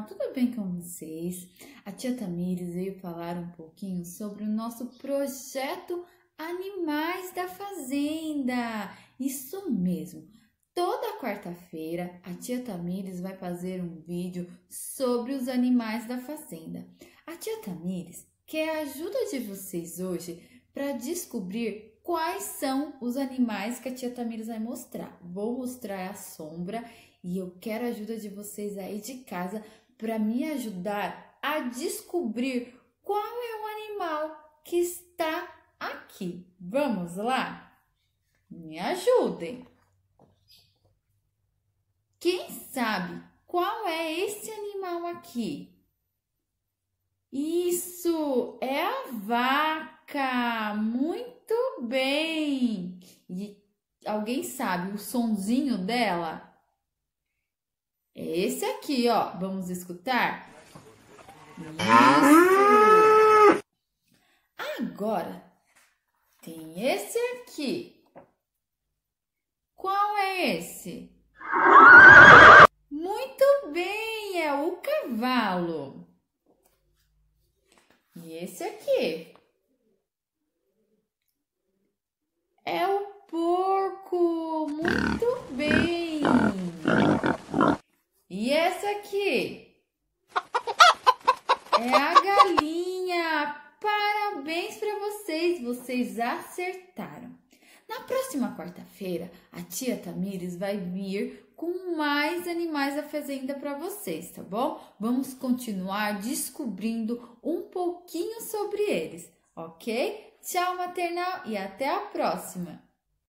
canal, tudo bem com vocês? A tia Tamires veio falar um pouquinho sobre o nosso projeto Animais da Fazenda. Isso mesmo! Toda quarta-feira a tia Tamires vai fazer um vídeo sobre os animais da fazenda. A tia Tamires quer a ajuda de vocês hoje para descobrir quais são os animais que a tia Tamires vai mostrar. Vou mostrar a sombra e eu quero a ajuda de vocês aí de casa para me ajudar a descobrir qual é o animal que está aqui. Vamos lá? Me ajudem. Quem sabe qual é esse animal aqui? Isso é a vaca. Muito bem. E alguém sabe o sonzinho dela? É esse aqui, ó. Vamos escutar? Isso. Agora, tem esse aqui. Qual é esse? Muito bem, é o cavalo. E esse aqui? É o porco. Muito bem aqui. É a galinha! Parabéns para vocês, vocês acertaram. Na próxima quarta-feira, a tia Tamires vai vir com mais animais da fazenda para vocês, tá bom? Vamos continuar descobrindo um pouquinho sobre eles, ok? Tchau, maternal, e até a próxima!